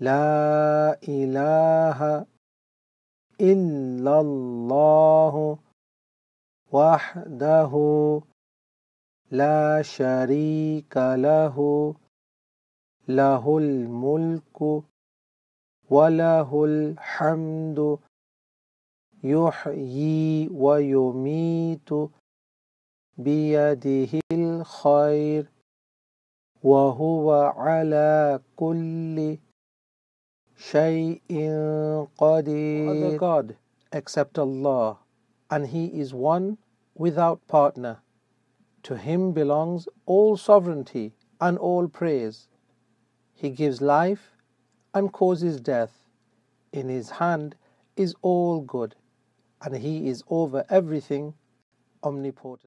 لا إله إلا الله وحده لا شريك له له الملك وله الحمد يحيي ويميت بيده الخير وهو على كل Shay'in Qadir. God, except Allah, and He is one without partner. To Him belongs all sovereignty and all praise. He gives life and causes death. In His hand is all good, and He is over everything omnipotent.